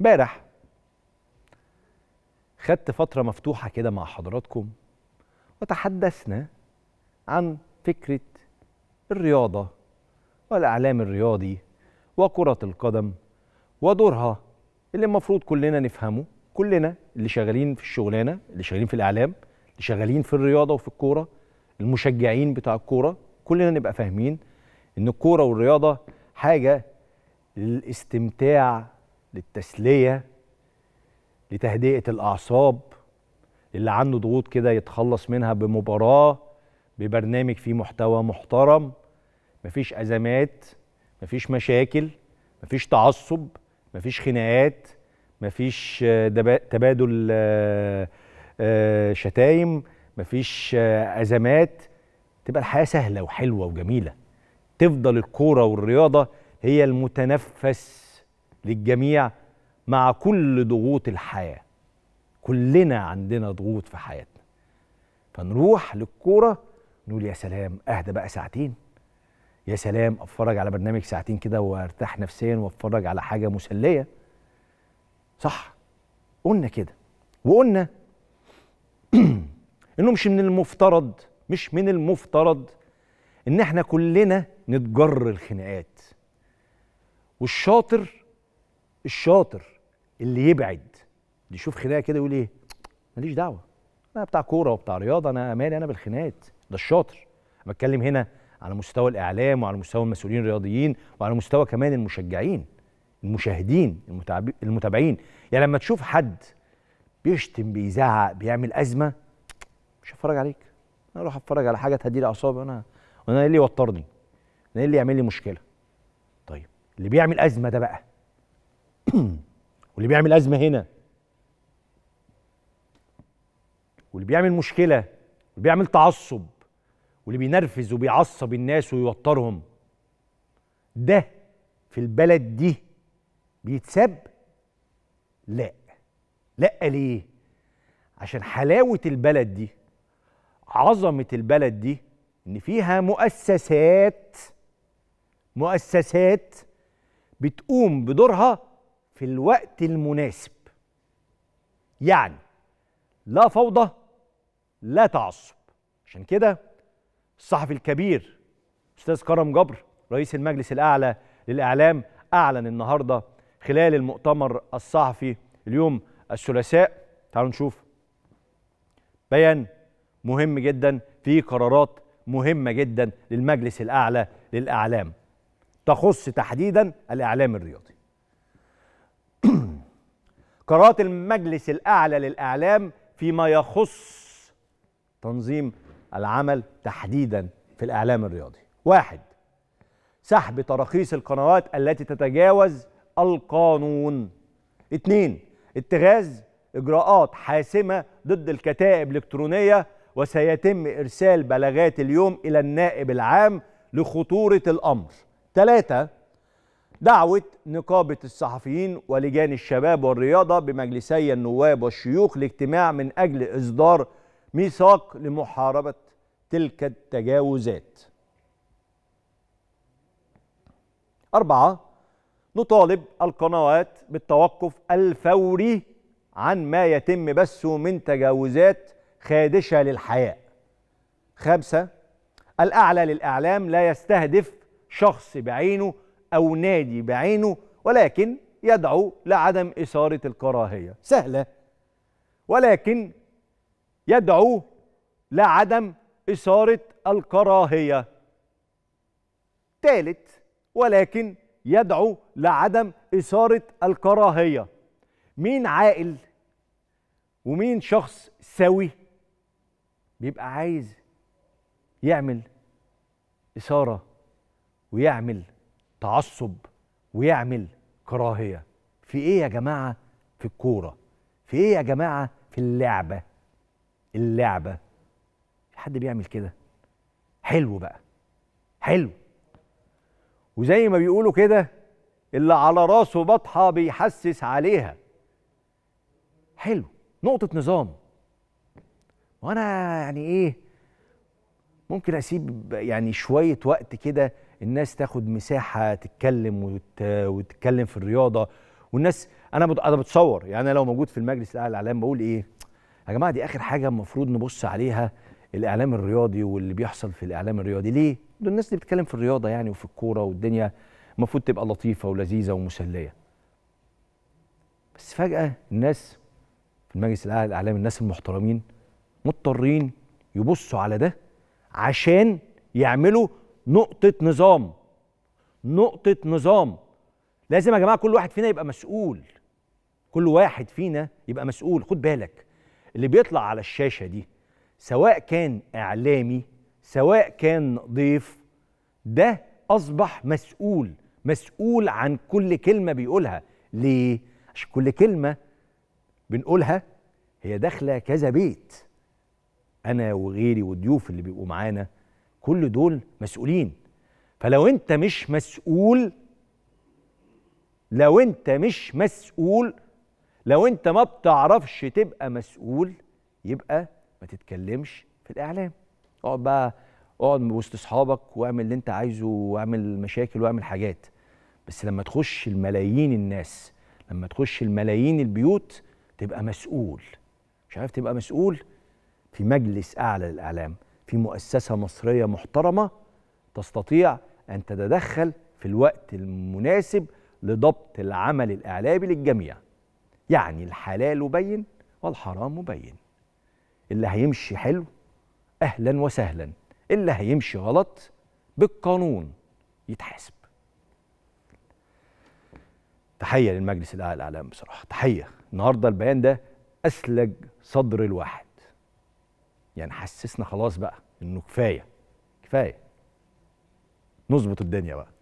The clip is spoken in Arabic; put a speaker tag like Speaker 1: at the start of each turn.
Speaker 1: امبارح خدت فتره مفتوحه كده مع حضراتكم وتحدثنا عن فكره الرياضه والاعلام الرياضي وكره القدم ودورها اللي المفروض كلنا نفهمه كلنا اللي شغالين في الشغلانه اللي شغالين في الاعلام اللي شغالين في الرياضه وفي الكوره المشجعين بتاع الكوره كلنا نبقى فاهمين ان الكوره والرياضه حاجه للاستمتاع للتسليه لتهدئه الاعصاب اللي عنده ضغوط كده يتخلص منها بمباراه ببرنامج فيه محتوى محترم مفيش ازمات مفيش مشاكل مفيش تعصب مفيش خناقات مفيش آه، تبادل آه، آه، شتايم مفيش ازمات تبقى الحياه سهله وحلوه وجميله تفضل الكوره والرياضه هي المتنفس للجميع مع كل ضغوط الحياة كلنا عندنا ضغوط في حياتنا فنروح للكورة نقول يا سلام أهدى بقى ساعتين يا سلام أتفرج على برنامج ساعتين كده وارتاح نفسيا واتفرج على حاجة مسلية صح قلنا كده وقلنا انه مش من المفترض مش من المفترض ان احنا كلنا نتجر الخناقات والشاطر الشاطر اللي يبعد اللي يشوف خناقه كده يقول ايه ماليش دعوه انا بتاع كوره وبتاع رياضه انا مالي انا بالخناقات ده الشاطر بتكلم هنا على مستوى الاعلام وعلى مستوى المسؤولين الرياضيين وعلى مستوى كمان المشجعين المشاهدين المتابعين يعني لما تشوف حد بيشتم بيزعق بيعمل ازمه مش هتفرج عليك انا اروح اتفرج على حاجه تهدي لي اعصابي انا وانا ايه اللي يوترني انا ايه اللي يعمل لي مشكله طيب اللي بيعمل ازمه ده بقى واللي بيعمل ازمه هنا واللي بيعمل مشكله واللي بيعمل تعصب واللي بينرفز وبيعصب الناس ويوترهم ده في البلد دي بيتساب لا لا ليه عشان حلاوه البلد دي عظمه البلد دي ان فيها مؤسسات مؤسسات بتقوم بدورها في الوقت المناسب يعني لا فوضى لا تعصب عشان كده الصحفي الكبير استاذ كرم جبر رئيس المجلس الاعلى للاعلام اعلن النهارده خلال المؤتمر الصحفي اليوم الثلاثاء تعالوا نشوف بيان مهم جدا في قرارات مهمه جدا للمجلس الاعلى للاعلام تخص تحديدا الاعلام الرياضي قرارات المجلس الأعلى للإعلام فيما يخص تنظيم العمل تحديدا في الإعلام الرياضي واحد سحب تراخيص القنوات التي تتجاوز القانون اثنين اتخاذ إجراءات حاسمة ضد الكتائب الإلكترونية وسيتم إرسال بلاغات اليوم إلى النائب العام لخطورة الأمر ثلاثة دعوة نقابة الصحفيين ولجان الشباب والرياضة بمجلسي النواب والشيوخ لاجتماع من أجل إصدار ميثاق لمحاربة تلك التجاوزات أربعة نطالب القنوات بالتوقف الفوري عن ما يتم بثه من تجاوزات خادشة للحياة خمسة الأعلى للإعلام لا يستهدف شخص بعينه أو نادي بعينه ولكن يدعو لعدم إثارة الكراهية سهلة ولكن يدعو لعدم إثارة الكراهية ثالث ولكن يدعو لعدم إثارة الكراهية مين عاقل ومين شخص سوي بيبقى عايز يعمل إثارة ويعمل تعصب ويعمل كراهيه في ايه يا جماعه في الكوره في ايه يا جماعه في اللعبه اللعبه في حد بيعمل كده حلو بقى حلو وزي ما بيقولوا كده اللي على راسه بطحه بيحسس عليها حلو نقطه نظام وانا يعني ايه ممكن اسيب يعني شويه وقت كده الناس تاخد مساحه تتكلم وت... وتتكلم في الرياضه والناس انا بت... انا بتصور يعني انا لو موجود في المجلس الاعلى الاعلام بقول ايه يا جماعه دي اخر حاجه المفروض نبص عليها الاعلام الرياضي واللي بيحصل في الاعلام الرياضي ليه دول الناس اللي بتتكلم في الرياضه يعني وفي الكوره والدنيا المفروض تبقى لطيفه ولذيذه ومسليه بس فجاه الناس في المجلس الاعلى الاعلام الناس المحترمين مضطرين يبصوا على ده عشان يعملوا نقطة نظام نقطة نظام لازم يا جماعة كل واحد فينا يبقى مسؤول كل واحد فينا يبقى مسؤول خد بالك اللي بيطلع على الشاشة دي سواء كان إعلامي سواء كان ضيف ده أصبح مسؤول مسؤول عن كل كلمة بيقولها ليه؟ عشان كل كلمة بنقولها هي داخلة كذا بيت أنا وغيري والضيوف اللي بيبقوا معانا كل دول مسؤولين فلو انت مش مسؤول لو انت مش مسؤول لو انت ما بتعرفش تبقى مسؤول يبقى ما تتكلمش في الاعلام اقعد بقى اقعد وسط اصحابك واعمل اللي انت عايزه واعمل مشاكل واعمل حاجات بس لما تخش الملايين الناس لما تخش الملايين البيوت تبقى مسؤول مش عارف تبقى مسؤول في مجلس اعلى للاعلام في مؤسسة مصرية محترمة تستطيع أن تتدخل في الوقت المناسب لضبط العمل الإعلامي للجميع يعني الحلال مبين والحرام مبين اللي هيمشي حلو أهلا وسهلا اللي هيمشي غلط بالقانون يتحاسب تحية للمجلس الأعلى للإعلام بصراحة تحية النهاردة البيان ده أسلج صدر الواحد يعني حسسنا خلاص بقى انه كفايه كفايه نظبط الدنيا بقى